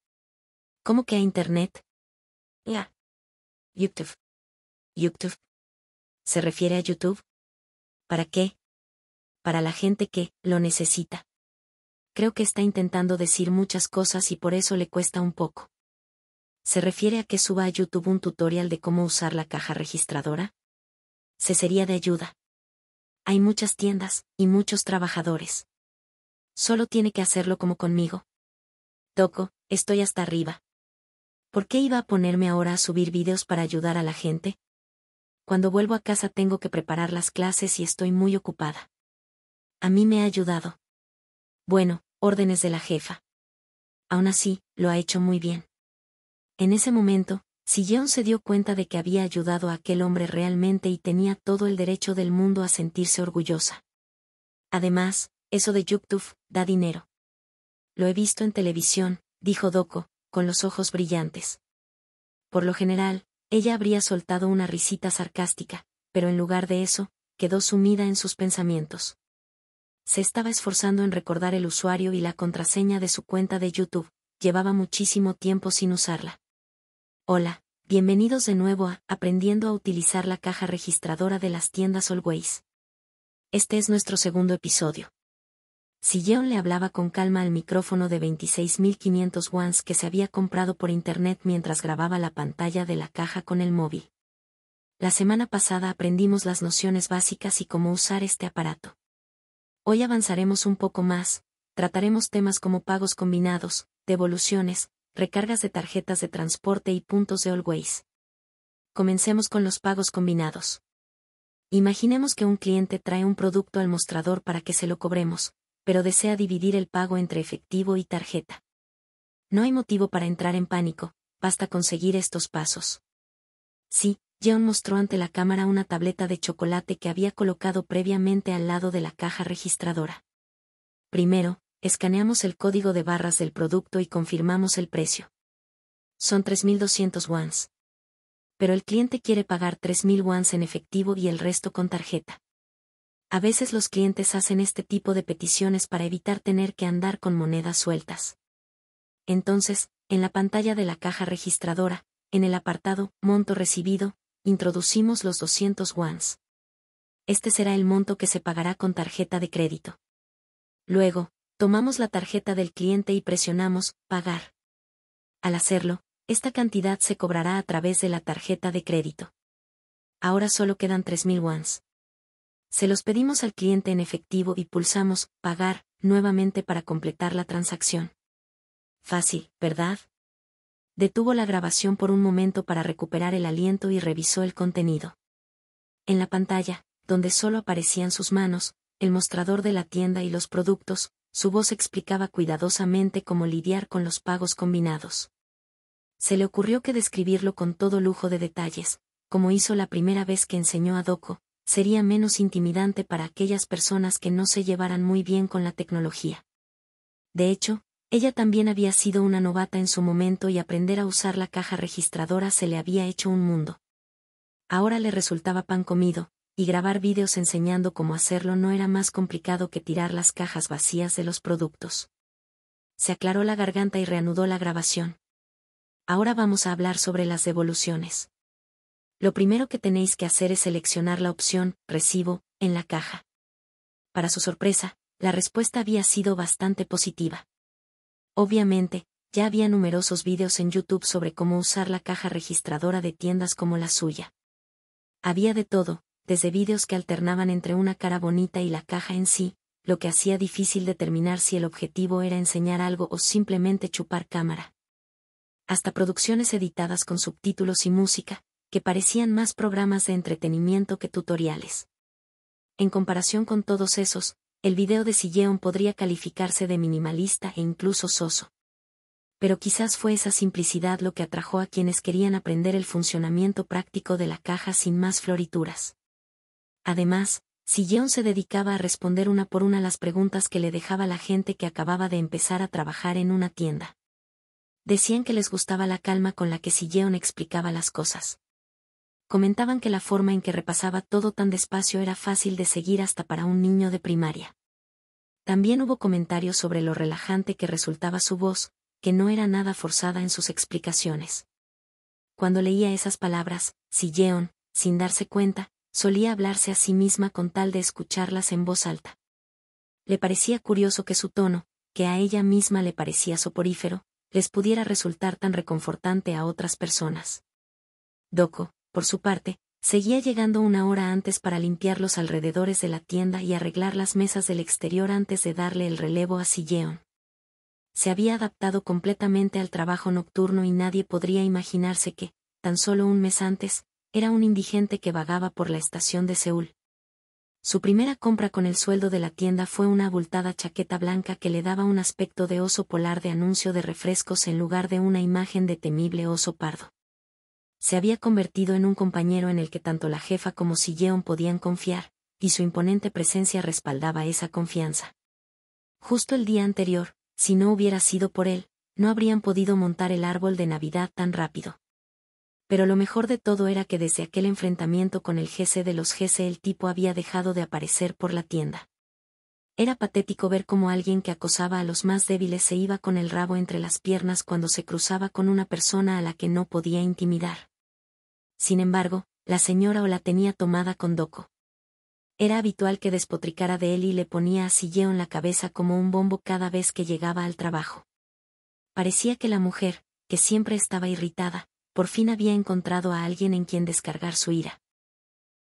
¿Cómo que a Internet? Ya. YouTube. YouTube. ¿Se refiere a YouTube? ¿Para qué? Para la gente que lo necesita. Creo que está intentando decir muchas cosas y por eso le cuesta un poco. ¿Se refiere a que suba a YouTube un tutorial de cómo usar la caja registradora? Se sería de ayuda. Hay muchas tiendas y muchos trabajadores. Solo tiene que hacerlo como conmigo. Toco, estoy hasta arriba. ¿por qué iba a ponerme ahora a subir vídeos para ayudar a la gente? Cuando vuelvo a casa tengo que preparar las clases y estoy muy ocupada. A mí me ha ayudado. Bueno, órdenes de la jefa. Aún así, lo ha hecho muy bien. En ese momento, Sillón se dio cuenta de que había ayudado a aquel hombre realmente y tenía todo el derecho del mundo a sentirse orgullosa. Además, eso de Yuktuf da dinero. Lo he visto en televisión, dijo Doko, con los ojos brillantes. Por lo general, ella habría soltado una risita sarcástica, pero en lugar de eso, quedó sumida en sus pensamientos. Se estaba esforzando en recordar el usuario y la contraseña de su cuenta de YouTube, llevaba muchísimo tiempo sin usarla. Hola, bienvenidos de nuevo a Aprendiendo a utilizar la caja registradora de las tiendas Always. Este es nuestro segundo episodio. Yeon le hablaba con calma al micrófono de 26.500 wands que se había comprado por internet mientras grababa la pantalla de la caja con el móvil. La semana pasada aprendimos las nociones básicas y cómo usar este aparato. Hoy avanzaremos un poco más, trataremos temas como pagos combinados, devoluciones, recargas de tarjetas de transporte y puntos de Always. Comencemos con los pagos combinados. Imaginemos que un cliente trae un producto al mostrador para que se lo cobremos, pero desea dividir el pago entre efectivo y tarjeta. No hay motivo para entrar en pánico, basta conseguir estos pasos. Sí, John mostró ante la cámara una tableta de chocolate que había colocado previamente al lado de la caja registradora. Primero, escaneamos el código de barras del producto y confirmamos el precio. Son 3.200 wans. Pero el cliente quiere pagar 3.000 wans en efectivo y el resto con tarjeta a veces los clientes hacen este tipo de peticiones para evitar tener que andar con monedas sueltas. Entonces, en la pantalla de la caja registradora, en el apartado Monto recibido, introducimos los 200 ones. Este será el monto que se pagará con tarjeta de crédito. Luego, tomamos la tarjeta del cliente y presionamos Pagar. Al hacerlo, esta cantidad se cobrará a través de la tarjeta de crédito. Ahora solo quedan 3.000 WANs se los pedimos al cliente en efectivo y pulsamos Pagar nuevamente para completar la transacción. Fácil, ¿verdad? Detuvo la grabación por un momento para recuperar el aliento y revisó el contenido. En la pantalla, donde solo aparecían sus manos, el mostrador de la tienda y los productos, su voz explicaba cuidadosamente cómo lidiar con los pagos combinados. Se le ocurrió que describirlo con todo lujo de detalles, como hizo la primera vez que enseñó a Doco, sería menos intimidante para aquellas personas que no se llevaran muy bien con la tecnología. De hecho, ella también había sido una novata en su momento y aprender a usar la caja registradora se le había hecho un mundo. Ahora le resultaba pan comido, y grabar vídeos enseñando cómo hacerlo no era más complicado que tirar las cajas vacías de los productos. Se aclaró la garganta y reanudó la grabación. Ahora vamos a hablar sobre las devoluciones lo primero que tenéis que hacer es seleccionar la opción Recibo en la caja. Para su sorpresa, la respuesta había sido bastante positiva. Obviamente, ya había numerosos vídeos en YouTube sobre cómo usar la caja registradora de tiendas como la suya. Había de todo, desde vídeos que alternaban entre una cara bonita y la caja en sí, lo que hacía difícil determinar si el objetivo era enseñar algo o simplemente chupar cámara. Hasta producciones editadas con subtítulos y música, que parecían más programas de entretenimiento que tutoriales. En comparación con todos esos, el video de Silleon podría calificarse de minimalista e incluso soso. Pero quizás fue esa simplicidad lo que atrajo a quienes querían aprender el funcionamiento práctico de la caja sin más florituras. Además, Silleon se dedicaba a responder una por una las preguntas que le dejaba la gente que acababa de empezar a trabajar en una tienda. Decían que les gustaba la calma con la que Silleon explicaba las cosas comentaban que la forma en que repasaba todo tan despacio era fácil de seguir hasta para un niño de primaria. También hubo comentarios sobre lo relajante que resultaba su voz, que no era nada forzada en sus explicaciones. Cuando leía esas palabras, Silleon, sin darse cuenta, solía hablarse a sí misma con tal de escucharlas en voz alta. Le parecía curioso que su tono, que a ella misma le parecía soporífero, les pudiera resultar tan reconfortante a otras personas. Doco, por su parte, seguía llegando una hora antes para limpiar los alrededores de la tienda y arreglar las mesas del exterior antes de darle el relevo a Silleon. Se había adaptado completamente al trabajo nocturno y nadie podría imaginarse que, tan solo un mes antes, era un indigente que vagaba por la estación de Seúl. Su primera compra con el sueldo de la tienda fue una abultada chaqueta blanca que le daba un aspecto de oso polar de anuncio de refrescos en lugar de una imagen de temible oso pardo se había convertido en un compañero en el que tanto la jefa como Silleon podían confiar, y su imponente presencia respaldaba esa confianza. Justo el día anterior, si no hubiera sido por él, no habrían podido montar el árbol de Navidad tan rápido. Pero lo mejor de todo era que desde aquel enfrentamiento con el jefe de los jefe el tipo había dejado de aparecer por la tienda. Era patético ver cómo alguien que acosaba a los más débiles se iba con el rabo entre las piernas cuando se cruzaba con una persona a la que no podía intimidar. Sin embargo, la señora o la tenía tomada con doco. Era habitual que despotricara de él y le ponía a en la cabeza como un bombo cada vez que llegaba al trabajo. Parecía que la mujer, que siempre estaba irritada, por fin había encontrado a alguien en quien descargar su ira.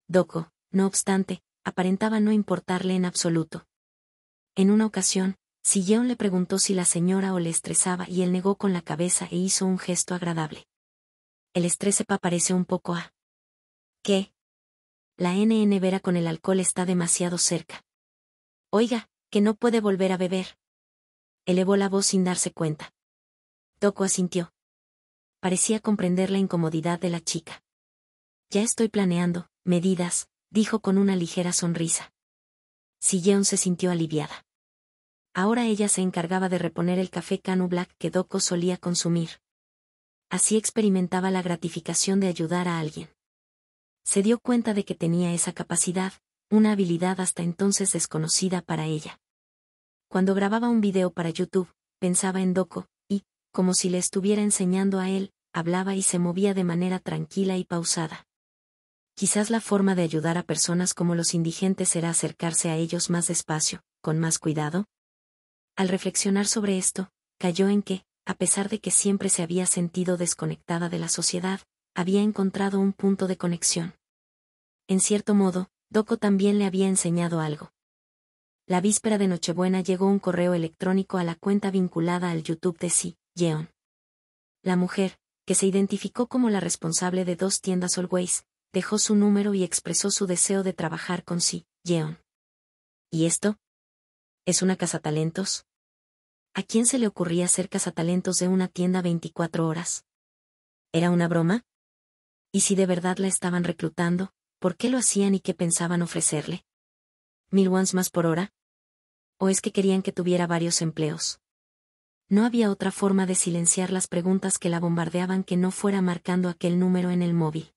Doco, no obstante, aparentaba no importarle en absoluto. En una ocasión, Silleon le preguntó si la señora o le estresaba y él negó con la cabeza e hizo un gesto agradable el estrés sepa parece un poco a... ¿Qué? La NN Vera con el alcohol está demasiado cerca. Oiga, que no puede volver a beber. Elevó la voz sin darse cuenta. Toco asintió. Parecía comprender la incomodidad de la chica. Ya estoy planeando, medidas, dijo con una ligera sonrisa. Sigeon se sintió aliviada. Ahora ella se encargaba de reponer el café Canu Black que Doco solía consumir, Así experimentaba la gratificación de ayudar a alguien. Se dio cuenta de que tenía esa capacidad, una habilidad hasta entonces desconocida para ella. Cuando grababa un video para YouTube, pensaba en Doco, y, como si le estuviera enseñando a él, hablaba y se movía de manera tranquila y pausada. Quizás la forma de ayudar a personas como los indigentes era acercarse a ellos más despacio, con más cuidado. Al reflexionar sobre esto, cayó en que, a pesar de que siempre se había sentido desconectada de la sociedad, había encontrado un punto de conexión. En cierto modo, Doco también le había enseñado algo. La víspera de Nochebuena llegó un correo electrónico a la cuenta vinculada al YouTube de Si, Yeon. La mujer, que se identificó como la responsable de dos tiendas Always, dejó su número y expresó su deseo de trabajar con Si, Yeon. ¿Y esto? ¿Es una talentos? ¿a quién se le ocurría hacer talentos de una tienda 24 horas? ¿Era una broma? ¿Y si de verdad la estaban reclutando, por qué lo hacían y qué pensaban ofrecerle? ¿Mil ones más por hora? ¿O es que querían que tuviera varios empleos? No había otra forma de silenciar las preguntas que la bombardeaban que no fuera marcando aquel número en el móvil.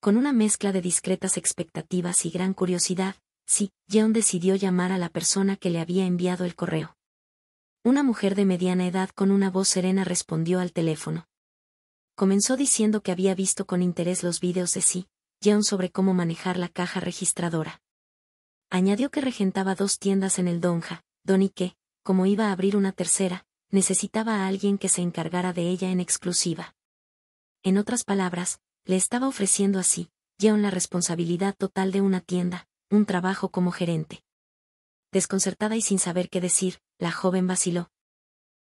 Con una mezcla de discretas expectativas y gran curiosidad, sí, John decidió llamar a la persona que le había enviado el correo. Una mujer de mediana edad con una voz serena respondió al teléfono. Comenzó diciendo que había visto con interés los vídeos de sí, Young sobre cómo manejar la caja registradora. Añadió que regentaba dos tiendas en el Donja, Don y que, como iba a abrir una tercera, necesitaba a alguien que se encargara de ella en exclusiva. En otras palabras, le estaba ofreciendo así, Yeon la responsabilidad total de una tienda, un trabajo como gerente. Desconcertada y sin saber qué decir, la joven vaciló.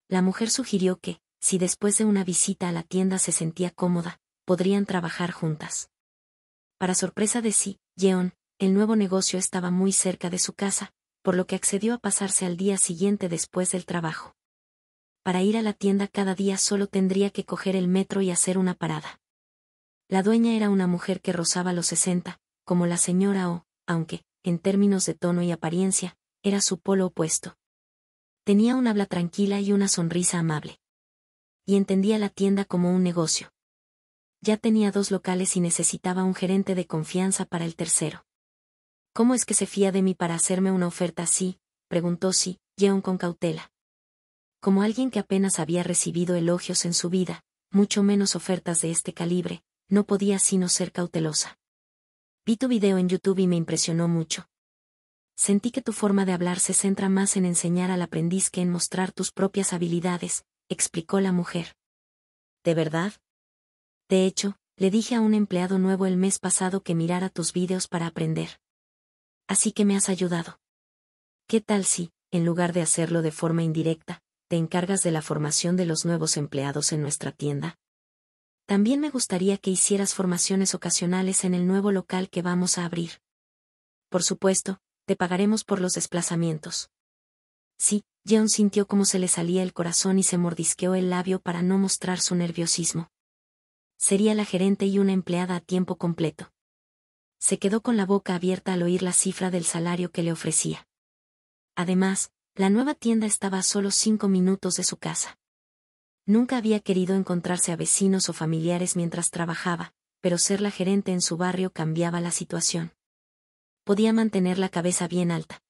La mujer sugirió que, si después de una visita a la tienda se sentía cómoda, podrían trabajar juntas. Para sorpresa de sí, Yeon, el nuevo negocio estaba muy cerca de su casa, por lo que accedió a pasarse al día siguiente después del trabajo. Para ir a la tienda cada día solo tendría que coger el metro y hacer una parada. La dueña era una mujer que rozaba los sesenta, como la señora O, aunque, en términos de tono y apariencia, era su polo opuesto. Tenía un habla tranquila y una sonrisa amable. Y entendía la tienda como un negocio. Ya tenía dos locales y necesitaba un gerente de confianza para el tercero. ¿Cómo es que se fía de mí para hacerme una oferta así? preguntó Si, Yeon con cautela. Como alguien que apenas había recibido elogios en su vida, mucho menos ofertas de este calibre, no podía sino ser cautelosa. Vi tu video en YouTube y me impresionó mucho, sentí que tu forma de hablar se centra más en enseñar al aprendiz que en mostrar tus propias habilidades, explicó la mujer. ¿De verdad? De hecho, le dije a un empleado nuevo el mes pasado que mirara tus vídeos para aprender. Así que me has ayudado. ¿Qué tal si, en lugar de hacerlo de forma indirecta, te encargas de la formación de los nuevos empleados en nuestra tienda? También me gustaría que hicieras formaciones ocasionales en el nuevo local que vamos a abrir. Por supuesto, te pagaremos por los desplazamientos. Sí, John sintió como se le salía el corazón y se mordisqueó el labio para no mostrar su nerviosismo. Sería la gerente y una empleada a tiempo completo. Se quedó con la boca abierta al oír la cifra del salario que le ofrecía. Además, la nueva tienda estaba a solo cinco minutos de su casa. Nunca había querido encontrarse a vecinos o familiares mientras trabajaba, pero ser la gerente en su barrio cambiaba la situación podía mantener la cabeza bien alta.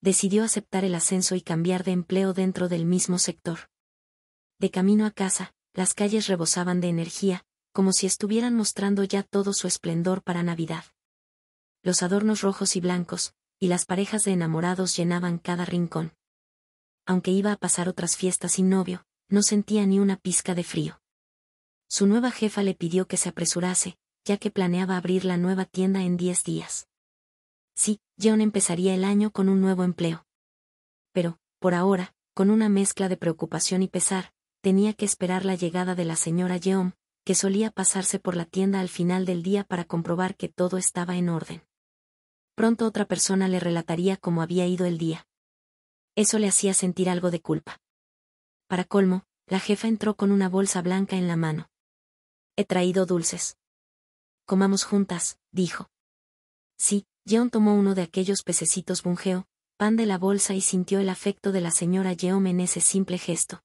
Decidió aceptar el ascenso y cambiar de empleo dentro del mismo sector. De camino a casa, las calles rebosaban de energía, como si estuvieran mostrando ya todo su esplendor para Navidad. Los adornos rojos y blancos, y las parejas de enamorados llenaban cada rincón. Aunque iba a pasar otras fiestas sin novio, no sentía ni una pizca de frío. Su nueva jefa le pidió que se apresurase, ya que planeaba abrir la nueva tienda en diez días. Sí, John empezaría el año con un nuevo empleo. Pero, por ahora, con una mezcla de preocupación y pesar, tenía que esperar la llegada de la señora Yeom, que solía pasarse por la tienda al final del día para comprobar que todo estaba en orden. Pronto otra persona le relataría cómo había ido el día. Eso le hacía sentir algo de culpa. Para colmo, la jefa entró con una bolsa blanca en la mano. He traído dulces. Comamos juntas, dijo. Sí, Yeon tomó uno de aquellos pececitos bungeo, pan de la bolsa y sintió el afecto de la señora Yeom en ese simple gesto.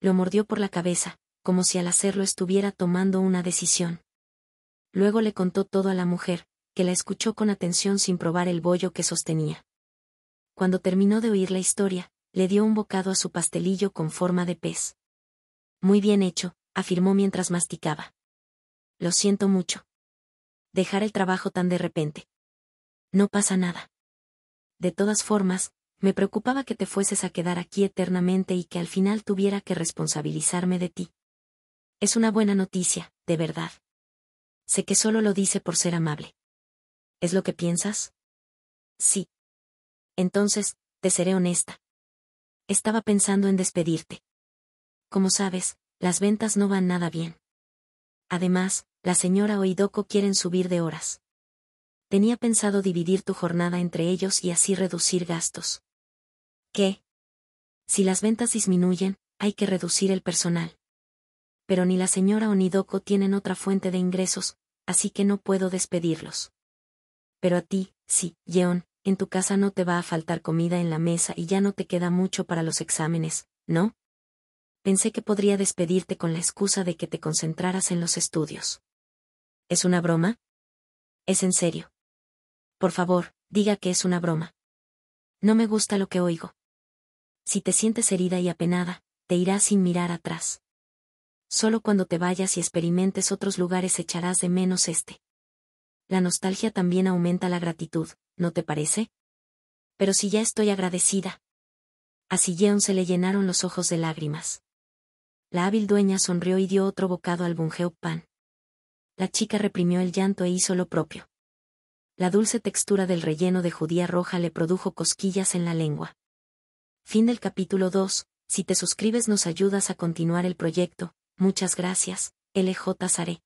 Lo mordió por la cabeza, como si al hacerlo estuviera tomando una decisión. Luego le contó todo a la mujer, que la escuchó con atención sin probar el bollo que sostenía. Cuando terminó de oír la historia, le dio un bocado a su pastelillo con forma de pez. Muy bien hecho, afirmó mientras masticaba. Lo siento mucho. Dejar el trabajo tan de repente, no pasa nada. De todas formas, me preocupaba que te fueses a quedar aquí eternamente y que al final tuviera que responsabilizarme de ti. Es una buena noticia, de verdad. Sé que solo lo dice por ser amable. ¿Es lo que piensas? Sí. Entonces, te seré honesta. Estaba pensando en despedirte. Como sabes, las ventas no van nada bien. Además, la señora Oidoko quieren subir de horas tenía pensado dividir tu jornada entre ellos y así reducir gastos. ¿Qué? Si las ventas disminuyen, hay que reducir el personal. Pero ni la señora o ni tienen otra fuente de ingresos, así que no puedo despedirlos. Pero a ti, sí, Yeon, en tu casa no te va a faltar comida en la mesa y ya no te queda mucho para los exámenes, ¿no? Pensé que podría despedirte con la excusa de que te concentraras en los estudios. ¿Es una broma? Es en serio por favor, diga que es una broma. No me gusta lo que oigo. Si te sientes herida y apenada, te irás sin mirar atrás. Solo cuando te vayas y experimentes otros lugares echarás de menos este. La nostalgia también aumenta la gratitud, ¿no te parece? Pero si ya estoy agradecida. A Silleon se le llenaron los ojos de lágrimas. La hábil dueña sonrió y dio otro bocado al bungeo pan. La chica reprimió el llanto e hizo lo propio la dulce textura del relleno de judía roja le produjo cosquillas en la lengua. Fin del capítulo 2. Si te suscribes nos ayudas a continuar el proyecto. Muchas gracias, LJ Saré.